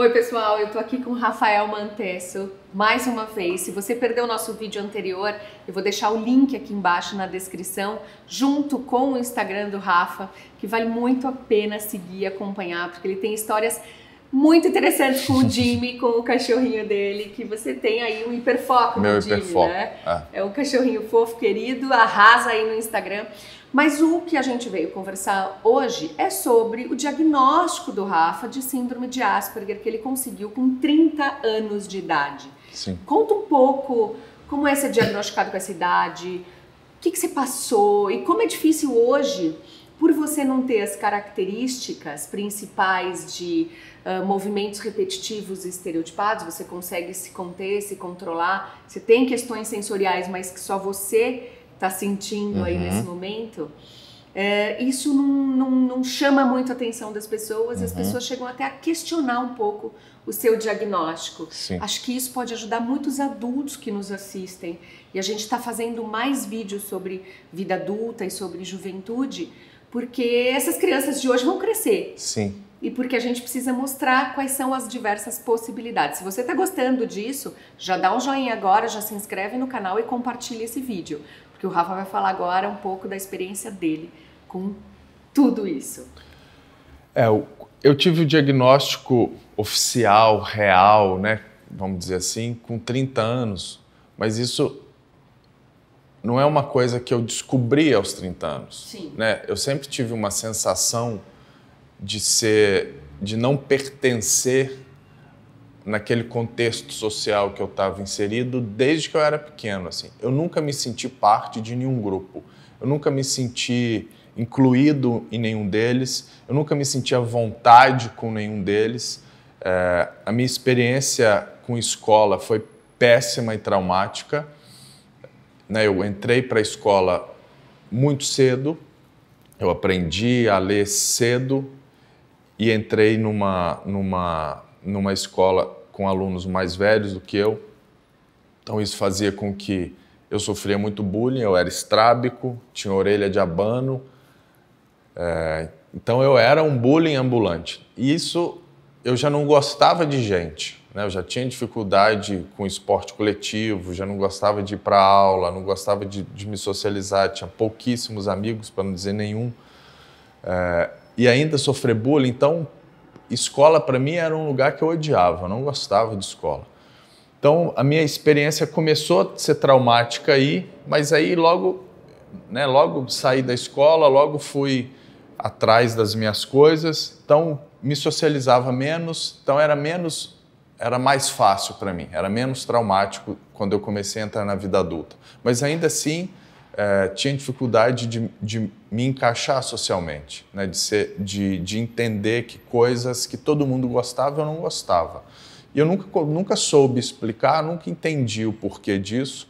Oi pessoal, eu tô aqui com o Rafael Mantesso mais uma vez. Se você perdeu o nosso vídeo anterior, eu vou deixar o link aqui embaixo na descrição, junto com o Instagram do Rafa, que vale muito a pena seguir e acompanhar, porque ele tem histórias muito interessantes com o Jimmy, com o cachorrinho dele, que você tem aí um hiperfoco Meu no Jimmy, né? É. é um cachorrinho fofo, querido, arrasa aí no Instagram. Mas o que a gente veio conversar hoje é sobre o diagnóstico do Rafa de síndrome de Asperger que ele conseguiu com 30 anos de idade. Sim. Conta um pouco como é ser diagnosticado com essa idade, o que, que você passou e como é difícil hoje, por você não ter as características principais de uh, movimentos repetitivos e estereotipados, você consegue se conter, se controlar, você tem questões sensoriais, mas que só você está sentindo uhum. aí nesse momento, é, isso não, não, não, chama muito a atenção das pessoas uhum. e as uhum. pessoas chegam até a questionar um pouco o seu diagnóstico. Sim. Acho que isso pode ajudar muitos adultos que nos assistem. E a gente está fazendo mais vídeos sobre vida adulta e sobre juventude, porque essas crianças de hoje vão crescer. Sim. E porque a gente precisa mostrar quais são as diversas possibilidades. Se você está gostando disso, já dá um joinha agora, já se inscreve no canal e compartilha esse vídeo. Porque o Rafa vai falar agora um pouco da experiência dele com tudo isso. É, eu tive o diagnóstico oficial, real, né? Vamos dizer assim, com 30 anos. Mas isso não é uma coisa que eu descobri aos 30 anos. Sim. Né? Eu sempre tive uma sensação de ser, de não pertencer naquele contexto social que eu estava inserido desde que eu era pequeno. Assim. Eu nunca me senti parte de nenhum grupo, eu nunca me senti incluído em nenhum deles, eu nunca me senti à vontade com nenhum deles. É, a minha experiência com escola foi péssima e traumática. Né? Eu entrei para a escola muito cedo, eu aprendi a ler cedo e entrei numa, numa, numa escola com alunos mais velhos do que eu. Então isso fazia com que eu sofria muito bullying, eu era estrábico, tinha orelha de abano. É, então eu era um bullying ambulante. E isso eu já não gostava de gente. Né? Eu já tinha dificuldade com esporte coletivo, já não gostava de ir para aula, não gostava de, de, me socializar, tinha pouquíssimos amigos, para não dizer nenhum. É, e ainda sofrer bullying, então escola para mim era um lugar que eu odiava, eu não gostava de escola. Então a minha experiência começou a ser traumática aí, mas aí logo, né, logo saí da escola, logo fui atrás das minhas coisas, então me socializava menos, então era menos era mais fácil para mim, era menos traumático quando eu comecei a entrar na vida adulta. Mas ainda assim, é, tinha dificuldade de, de, me encaixar socialmente, né? de, ser, de, de entender que coisas que todo mundo gostava eu não gostava. E eu nunca, nunca soube explicar, nunca entendi o porquê disso,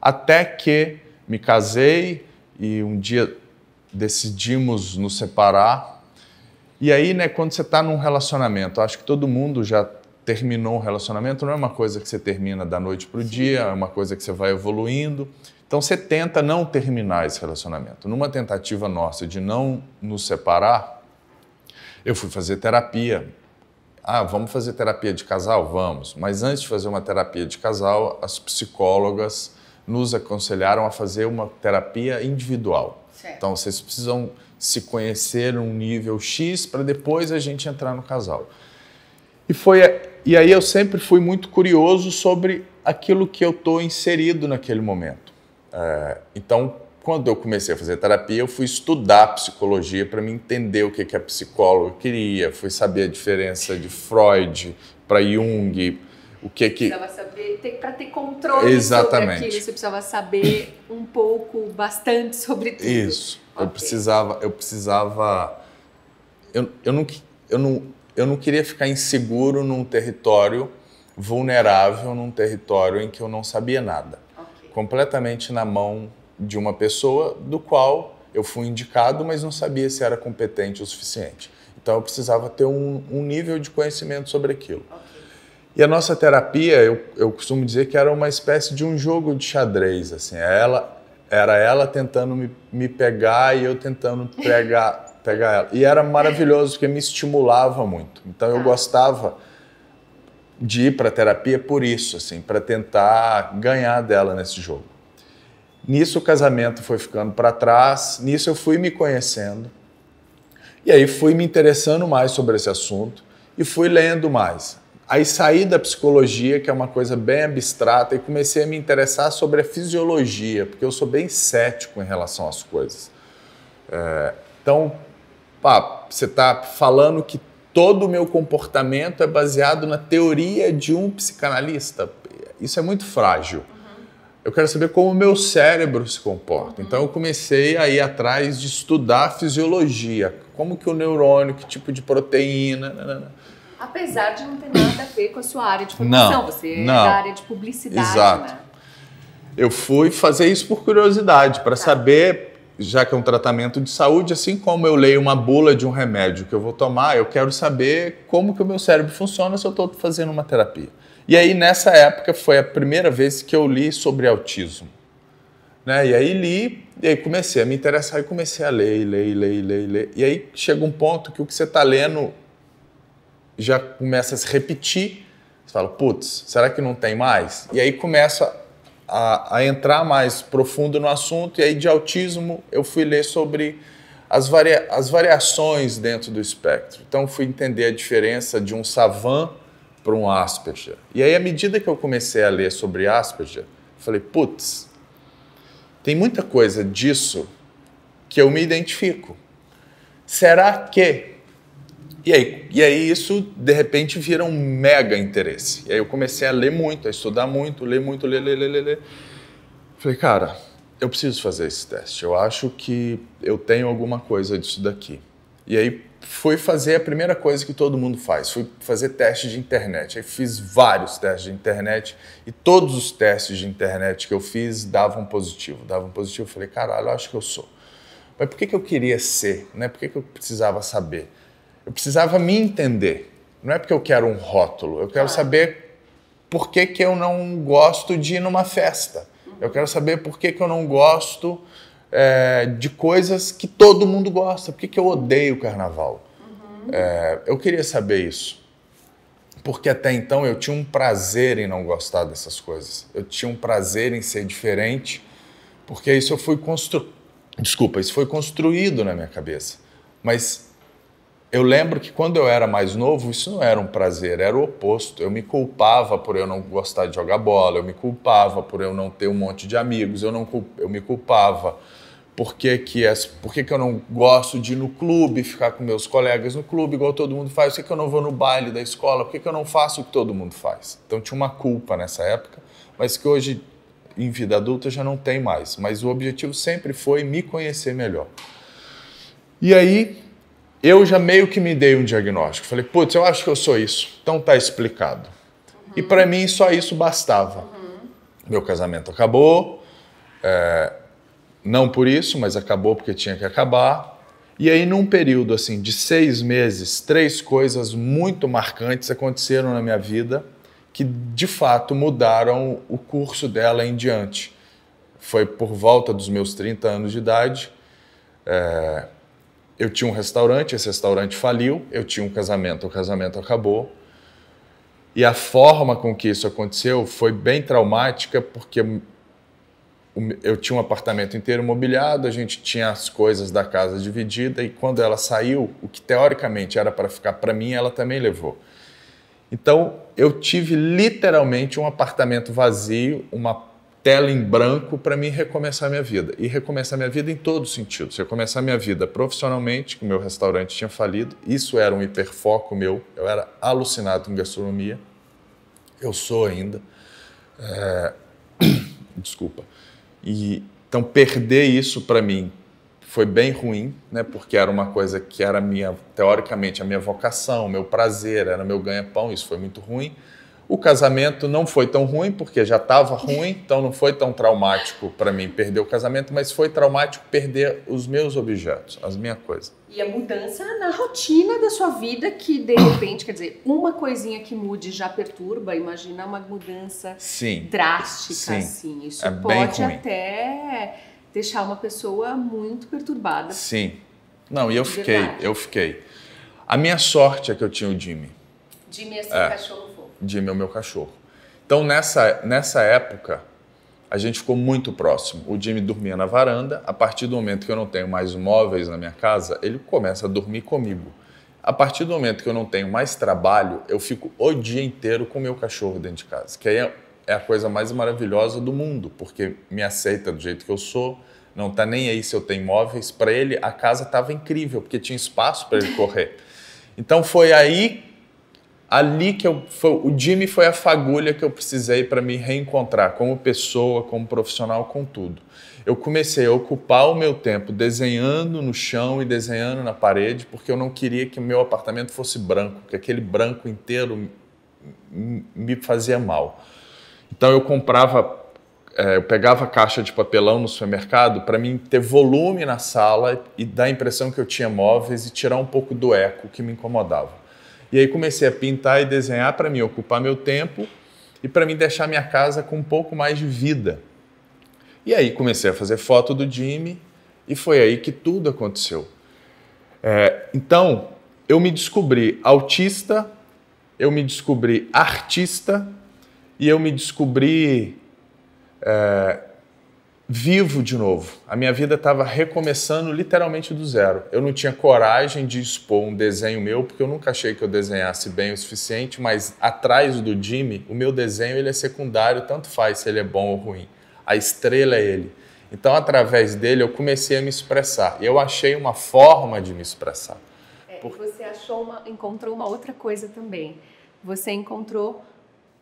até que me casei e um dia decidimos nos separar. E aí, né, quando você está num relacionamento, acho que todo mundo já terminou um relacionamento, não é uma coisa que você termina da noite para o dia, é uma coisa que você vai evoluindo. Então você tenta não terminar esse relacionamento. Numa tentativa nossa de não nos separar, eu fui fazer terapia. Ah, vamos fazer terapia de casal? Vamos. Mas antes de fazer uma terapia de casal, as psicólogas nos aconselharam a fazer uma terapia individual. Certo. Então vocês precisam se conhecer um nível X para depois a gente entrar no casal. E foi e aí eu sempre fui muito curioso sobre aquilo que eu estou inserido naquele momento. É, então, quando eu comecei a fazer terapia, eu fui estudar psicologia para me entender o que, que a psicóloga queria, fui saber a diferença de Freud para Jung, o que que precisava saber para ter controle Exatamente. sobre aquilo, você precisava saber um pouco, bastante sobre tudo. Isso. Okay. Eu precisava, eu precisava eu, eu não eu não eu não queria ficar inseguro num território vulnerável, num território em que eu não sabia nada completamente na mão de uma pessoa do qual eu fui indicado, mas não sabia se era competente o suficiente. Então eu precisava ter um, um nível de conhecimento sobre aquilo. Okay. E a nossa terapia, eu, eu costumo dizer que era uma espécie de um jogo de xadrez, assim, ela era ela tentando me, me pegar e eu tentando pegar, pegar ela. E era maravilhoso porque me estimulava muito. Então eu ah. gostava de ir para terapia por isso, assim, para tentar ganhar dela nesse jogo. Nisso o casamento foi ficando para trás, nisso eu fui me conhecendo. E aí fui me interessando mais sobre esse assunto e fui lendo mais. Aí saí da psicologia, que é uma coisa bem abstrata, e comecei a me interessar sobre a fisiologia, porque eu sou bem cético em relação às coisas. É, então, pá, você está falando que todo o meu comportamento é baseado na teoria de um psicanalista. Isso é muito frágil. Uhum. Eu quero saber como o meu cérebro se comporta. Uhum. Então eu comecei a ir atrás de estudar a fisiologia, como que o neurônio, que tipo de proteína. Nanana. Né, né, né. Apesar de não ter nada a ver com a sua área de produção, não, você é não. é da área de publicidade. Exato. Né? Eu fui fazer isso por curiosidade, para tá. saber já que é um tratamento de saúde, assim como eu leio uma bula de um remédio que eu vou tomar, eu quero saber como que o meu cérebro funciona se eu estou fazendo uma terapia. E aí, nessa época, foi a primeira vez que eu li sobre autismo. Né? E aí li, e aí comecei a me interessar e comecei a ler, e ler, e ler, e ler, e ler. E aí chega um ponto que o que você está lendo já começa a se repetir. Você fala, putz, será que não tem mais? E aí começa a, a entrar mais profundo no assunto, e aí de autismo eu fui ler sobre as, varia as variações dentro do espectro. Então, fui entender a diferença de um savan para um Asperger. E aí, à medida que eu comecei a ler sobre Asperger, falei, putz, tem muita coisa disso que eu me identifico. Será que e aí, e aí isso, de repente, vira um mega interesse. E aí eu comecei a ler muito, a estudar muito, ler muito, ler, ler, ler, ler. Falei, cara, eu preciso fazer esse teste. Eu acho que eu tenho alguma coisa disso daqui. E aí fui fazer a primeira coisa que todo mundo faz, fui fazer teste de internet. Aí fiz vários testes de internet e todos os testes de internet que eu fiz davam positivo, davam positivo. Falei, caralho, acho que eu sou. Mas por que, que eu queria ser? Né? Por que, que eu precisava saber? Eu precisava me entender. Não é porque eu quero um rótulo, eu quero saber por que, que eu não gosto de ir numa festa. Eu quero saber por que, que eu não gosto é, de coisas que todo mundo gosta. Por que, que eu odeio o carnaval? Uhum. É, eu queria saber isso. Porque até então eu tinha um prazer em não gostar dessas coisas. Eu tinha um prazer em ser diferente, porque isso eu fui construído. Desculpa, isso foi construído na minha cabeça. Mas eu lembro que quando eu era mais novo, isso não era um prazer, era o oposto. Eu me culpava por eu não gostar de jogar bola, eu me culpava por eu não ter um monte de amigos, eu, não, eu me culpava por que, que, as, é, por que, que eu não gosto de ir no clube, ficar com meus colegas no clube, igual todo mundo faz, por que, que eu não vou no baile da escola, por que, que eu não faço o que todo mundo faz. Então tinha uma culpa nessa época, mas que hoje, em vida adulta, já não tem mais. Mas o objetivo sempre foi me conhecer melhor. E aí, eu já meio que me dei um diagnóstico. Falei, putz, eu acho que eu sou isso. Então tá explicado. Uhum. E para mim só isso bastava. Uhum. Meu casamento acabou, é, não por isso, mas acabou porque tinha que acabar. E aí, num período assim de seis meses, três coisas muito marcantes aconteceram na minha vida que de fato mudaram o curso dela em diante. Foi por volta dos meus 30 anos de idade. É, eu tinha um restaurante, esse restaurante faliu, eu tinha um casamento, o casamento acabou. E a forma com que isso aconteceu foi bem traumática, porque eu tinha um apartamento inteiro mobiliado, a gente tinha as coisas da casa dividida, e quando ela saiu, o que teoricamente era para ficar para mim, ela também levou. Então, eu tive literalmente um apartamento vazio, uma tela em branco para mim recomeçar minha vida. E recomeçar minha vida em todos os sentidos. Recomeçar minha vida profissionalmente, que o meu restaurante tinha falido. Isso era um hiperfoco meu. Eu era alucinado em gastronomia. Eu sou ainda. É... Desculpa. E, então, perder isso para mim foi bem ruim, né? Porque era uma coisa que era minha, teoricamente, a minha vocação, meu prazer, era meu ganha-pão. Isso foi muito ruim. O casamento não foi tão ruim, porque já estava ruim, então não foi tão traumático para mim perder o casamento, mas foi traumático perder os meus objetos, as minhas coisas. E a mudança na rotina da sua vida, que de repente, quer dizer, uma coisinha que mude já perturba, imagina uma mudança sim, drástica, sim. assim. Isso é pode até deixar uma pessoa muito perturbada. Sim. Não, e eu fiquei, eu fiquei. A minha sorte é que eu tinha o Jimmy Jimmy é seu é, cachorro Jimmy é o meu cachorro. Então, nessa, nessa época, a gente ficou muito próximo. O Jimmy dormia na varanda. A partir do momento que eu não tenho mais móveis na minha casa, ele começa a dormir comigo. A partir do momento que eu não tenho mais trabalho, eu fico o dia inteiro com o meu cachorro dentro de casa, que aí é, é a coisa mais maravilhosa do mundo, porque me aceita do jeito que eu sou, não tá nem aí se eu tenho móveis. Para ele, a casa estava incrível, porque tinha espaço para ele correr. Então foi aí ali que eu foi, o Jimmy foi a fagulha que eu precisei para me reencontrar como pessoa, como profissional, com tudo. Eu comecei a ocupar o meu tempo desenhando no chão e desenhando na parede, porque eu não queria que o meu apartamento fosse branco, que aquele branco inteiro me fazia mal. Então eu comprava, é, eu pegava caixa de papelão no supermercado para mim ter volume na sala e dar a impressão que eu tinha móveis e tirar um pouco do eco que me incomodava. E aí comecei a pintar e desenhar para me ocupar meu tempo e para me deixar minha casa com um pouco mais de vida. E aí comecei a fazer foto do Jimmy e foi aí que tudo aconteceu. É, então eu me descobri autista, eu me descobri artista e eu me descobri é, vivo de novo. A minha vida estava recomeçando literalmente do zero. Eu não tinha coragem de expor um desenho meu, porque eu nunca achei que eu desenhasse bem o suficiente, mas atrás do Jimmy, o meu desenho ele é secundário, tanto faz se ele é bom ou ruim. A estrela é ele. Então, através dele, eu comecei a me expressar. Eu achei uma forma de me expressar. É, Por... Você achou uma, encontrou uma outra coisa também. Você encontrou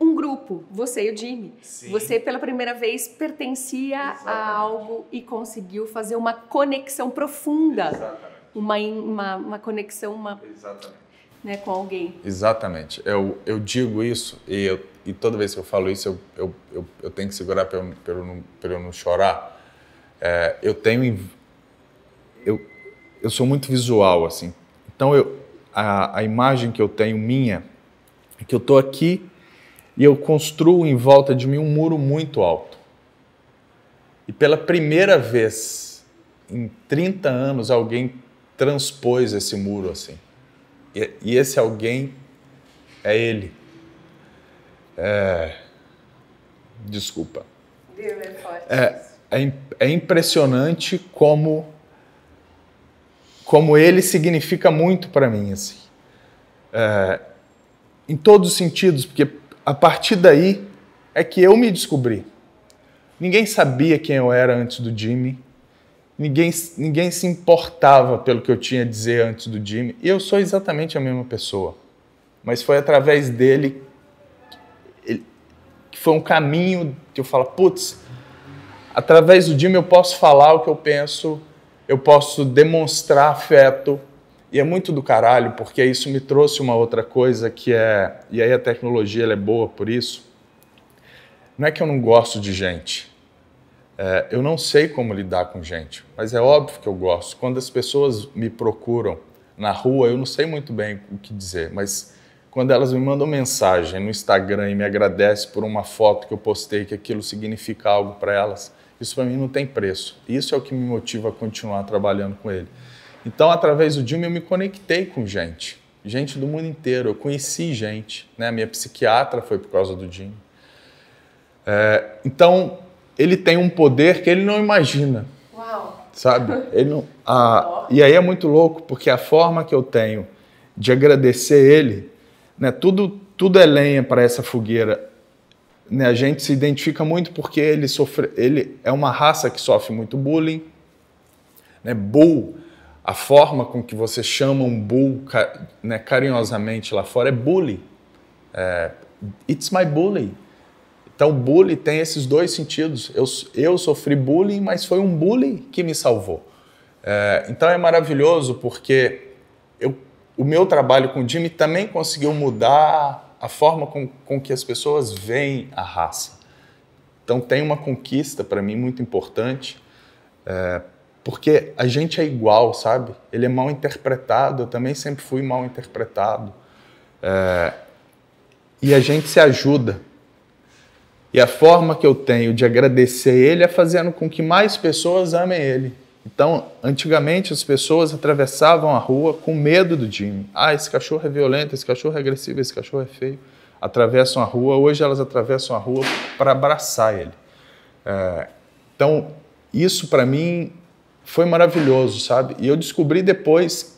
um grupo, você e o Jimmy. Sim. Você pela primeira vez pertencia Exatamente. a algo e conseguiu fazer uma conexão profunda. Exatamente. Uma, uma, uma conexão, uma. Exatamente. Né, com alguém. Exatamente. Eu, eu digo isso e, eu, e toda vez que eu falo isso eu, eu, eu, eu tenho que segurar para eu, eu, não, eu não chorar. É, eu tenho. Eu, eu sou muito visual, assim. Então eu, a, a imagem que eu tenho minha é que eu estou aqui e eu construo em volta de mim um muro muito alto. E pela primeira vez em 30 anos, alguém transpôs esse muro assim. E, e esse alguém é ele. É... Desculpa. Né? É, é, é impressionante como como ele significa muito para mim assim. É, em todos os sentidos, porque a partir daí é que eu me descobri. Ninguém sabia quem eu era antes do Jimmy. Ninguém, ninguém se importava pelo que eu tinha a dizer antes do Jimmy. E eu sou exatamente a mesma pessoa. Mas foi através dele que foi um caminho que eu falo, putz, através do Jimmy eu posso falar o que eu penso, eu posso demonstrar afeto, e é muito do caralho, porque isso me trouxe uma outra coisa que é. E aí a tecnologia é boa por isso. Não é que eu não gosto de gente. É, eu não sei como lidar com gente, mas é óbvio que eu gosto. Quando as pessoas me procuram na rua, eu não sei muito bem o que dizer, mas quando elas me mandam mensagem no Instagram e me agradecem por uma foto que eu postei, que aquilo significa algo para elas, isso para mim não tem preço. Isso é o que me motiva a continuar trabalhando com ele. Então, através do Dilma, eu me conectei com gente, gente do mundo inteiro. Eu conheci gente. Né? Minha psiquiatra foi por causa do Dilma. É, então, ele tem um poder que ele não imagina. Uau! Sabe? Ele não, a, e aí é muito louco, porque a forma que eu tenho de agradecer ele, né, tudo, tudo é lenha para essa fogueira. Né, a gente se identifica muito porque ele, sofre, ele é uma raça que sofre muito bullying. Né, bull a forma com que você chama um bull né, carinhosamente lá fora é bully. É, it's my bully. Então, bully tem esses dois sentidos. Eu, eu sofri bullying, mas foi um bullying que me salvou. É, então, é maravilhoso porque eu, o meu trabalho com o Jimmy também conseguiu mudar a forma com, com que as pessoas veem a raça. Então, tem uma conquista para mim muito importante. É, porque a gente é igual, sabe? Ele é mal interpretado, eu também sempre fui mal interpretado. É... E a gente se ajuda. E a forma que eu tenho de agradecer ele é fazendo com que mais pessoas amem ele. Então, antigamente as pessoas atravessavam a rua com medo do Jimmy. Ah, esse cachorro é violento, esse cachorro é agressivo, esse cachorro é feio. Atravessam a rua, hoje elas atravessam a rua para abraçar ele. É... Então, isso para mim foi maravilhoso, sabe? E eu descobri depois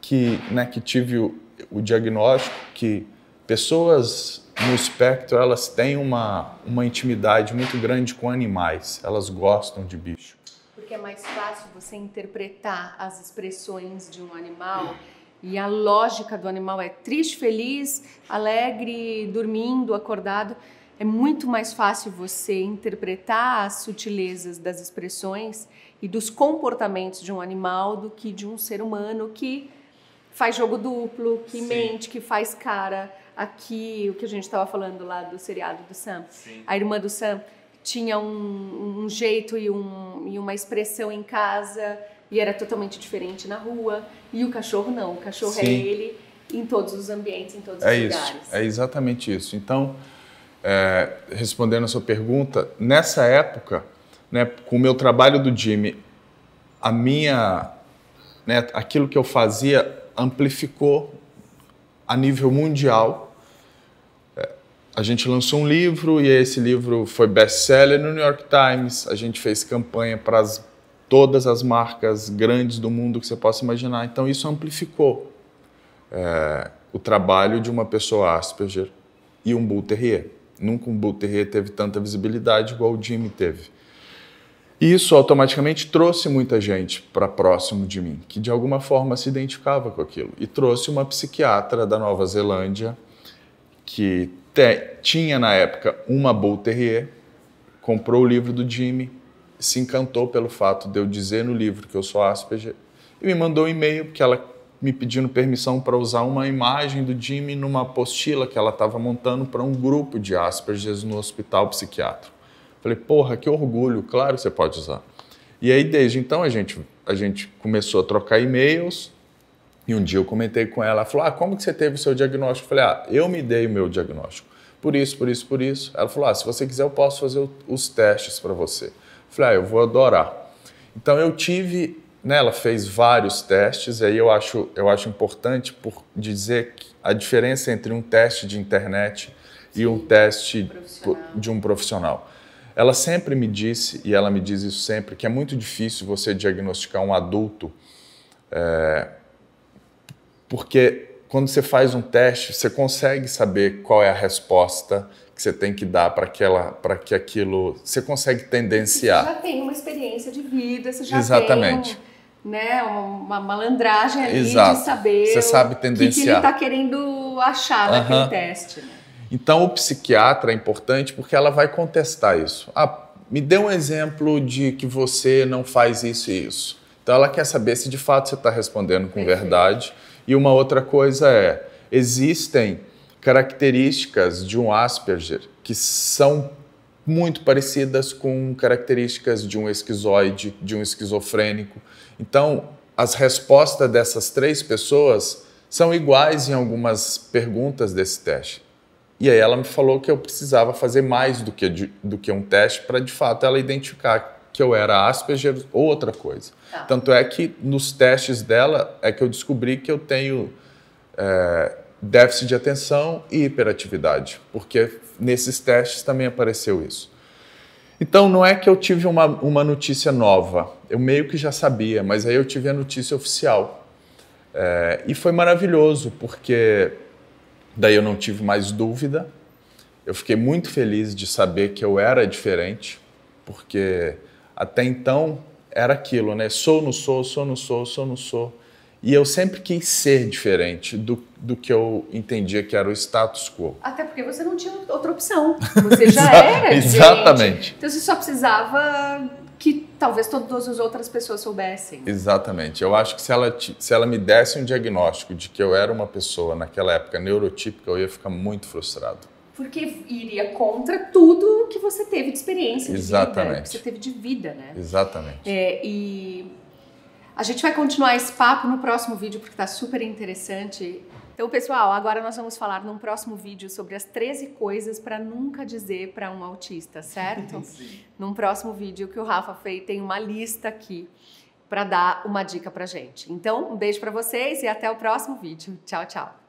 que, né, que tive o, o diagnóstico que pessoas no espectro elas têm uma, uma intimidade muito grande com animais, elas gostam de bicho. Porque é mais fácil você interpretar as expressões de um animal e a lógica do animal é triste, feliz, alegre, dormindo, acordado é muito mais fácil você interpretar as sutilezas das expressões e dos comportamentos de um animal do que de um ser humano que faz jogo duplo, que Sim. mente, que faz cara. Aqui, o que a gente estava falando lá do seriado do Sam, Sim. a irmã do Sam tinha um, um jeito e, um, e uma expressão em casa e era totalmente diferente na rua. E o cachorro não, o cachorro é Sim. é ele em todos os ambientes, em todos é os isso, lugares. É exatamente isso. Então, é, respondendo a sua pergunta, nessa época, né, com o meu trabalho do Jimmy, a minha, né, aquilo que eu fazia amplificou a nível mundial. É, a gente lançou um livro e esse livro foi best-seller no New York Times. A gente fez campanha para todas as marcas grandes do mundo que você possa imaginar. Então isso amplificou é, o trabalho de uma pessoa Asperger e um Bull Terrier. Nunca um Blue Terrier teve tanta visibilidade igual o Jimmy teve. E isso automaticamente trouxe muita gente para próximo de mim, que de alguma forma se identificava com aquilo. E trouxe uma psiquiatra da Nova Zelândia, que te, tinha na época uma Bull Terrier, comprou o livro do Jimmy, se encantou pelo fato de eu dizer no livro que eu sou Asperger, e me mandou um e-mail, porque ela me pedindo permissão para usar uma imagem do Jimmy numa apostila que ela estava montando para um grupo de asperges no hospital psiquiátrico. Falei, porra, que orgulho, claro que você pode usar. E aí, desde então, a gente, a gente começou a trocar e-mails. E um dia eu comentei com ela, ela falou, ah, como que você teve o seu diagnóstico? Eu falei, ah, eu me dei o meu diagnóstico. Por isso, por isso, por isso. Ela falou, ah, se você quiser eu posso fazer os testes para você. Eu falei, ah, eu vou adorar. Então eu tive né, ela fez vários testes, e aí eu acho, eu acho importante por dizer a diferença entre um teste de internet Sim, e um teste de um profissional. Ela sempre me disse, e ela me diz isso sempre, que é muito difícil você diagnosticar um adulto, é, porque quando você faz um teste, você consegue saber qual é a resposta que você tem que dar para aquela, para que aquilo, você consegue tendenciar. Você já tem uma experiência de vida, você já Exatamente. Tem um né, uma malandragem ali Exato. de saber Você sabe o que, que ele está querendo achar naquele teste. Né? Então, o psiquiatra é importante porque ela vai contestar isso. Ah, me dê um exemplo de que você não faz isso e isso. Então, ela quer saber se de fato você está respondendo com Perfeito. verdade. E uma outra coisa é, existem características de um Asperger que são muito parecidas com características de um esquizoide, de um esquizofrênico. Então, as respostas dessas três pessoas são iguais em algumas perguntas desse teste. E aí ela me falou que eu precisava fazer mais do que, do que um teste para, de fato, ela identificar que eu era Asperger ou outra coisa. Tá. Tanto é que nos testes dela é que eu descobri que eu tenho é, déficit de atenção e hiperatividade, porque nesses testes também apareceu isso. Então, não é que eu tive uma, uma notícia nova, eu meio que já sabia, mas aí eu tive a notícia oficial. É, e foi maravilhoso, porque daí eu não tive mais dúvida, eu fiquei muito feliz de saber que eu era diferente, porque até então era aquilo, né? Sou, não sou, sou, não sou, sou, não sou. E eu sempre quis ser diferente do, do que eu entendia que era o status quo. Até porque você não tinha outra opção. Você já era. Exatamente. Gente. Então você só precisava que talvez todas as outras pessoas soubessem. Exatamente. Eu acho que se ela, se ela me desse um diagnóstico de que eu era uma pessoa naquela época neurotípica, eu ia ficar muito frustrado porque iria contra tudo que você teve de experiência, de Exatamente. vida, que você teve de vida, né? Exatamente. É, e a gente vai continuar esse papo no próximo vídeo porque está super interessante. Então, pessoal, agora nós vamos falar num próximo vídeo sobre as 13 coisas para nunca dizer para um autista, certo? Sim. Num próximo vídeo que o Rafa fez, tem uma lista aqui para dar uma dica pra gente. Então, um beijo para vocês e até o próximo vídeo. Tchau, tchau.